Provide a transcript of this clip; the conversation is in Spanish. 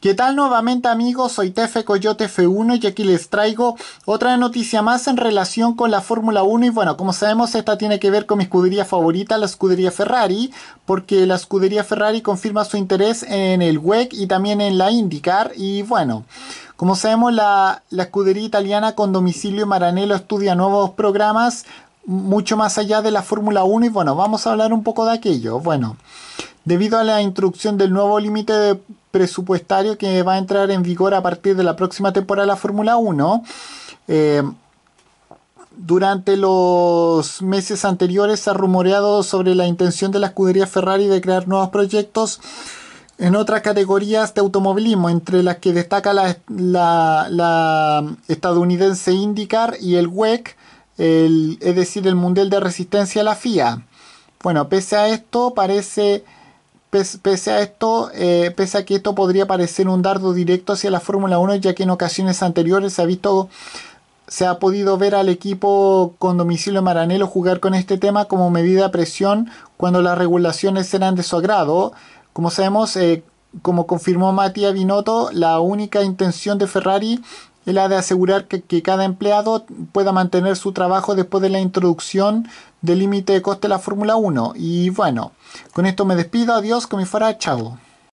¿Qué tal nuevamente amigos? Soy Tefe Coyote F1 y aquí les traigo otra noticia más en relación con la Fórmula 1 y bueno, como sabemos esta tiene que ver con mi escudería favorita, la escudería Ferrari, porque la escudería Ferrari confirma su interés en el WEC y también en la IndyCar y bueno, como sabemos la, la escudería italiana con domicilio en Maranello estudia nuevos programas mucho más allá de la Fórmula 1 y bueno, vamos a hablar un poco de aquello. Bueno, debido a la introducción del nuevo límite de presupuestario que va a entrar en vigor a partir de la próxima temporada de la Fórmula 1. Eh, durante los meses anteriores se ha rumoreado sobre la intención de la escudería Ferrari de crear nuevos proyectos en otras categorías de automovilismo, entre las que destaca la, estadounidense IndyCar y el WEC, es decir, el Mundial de Resistencia a la FIA. Bueno, pese a esto, parece Pese a esto, eh, pese a que esto podría parecer un dardo directo hacia la Fórmula 1, ya que en ocasiones anteriores se ha visto se ha podido ver al equipo con domicilio Maranelo jugar con este tema como medida de presión cuando las regulaciones eran de su agrado. Como sabemos, eh, como confirmó Mattia Binotto, la única intención de Ferrari la de asegurar que, cada empleado pueda mantener su trabajo después de la introducción del límite de coste de la Fórmula 1. Y bueno, con esto me despido, adiós, con mi fuera, chao.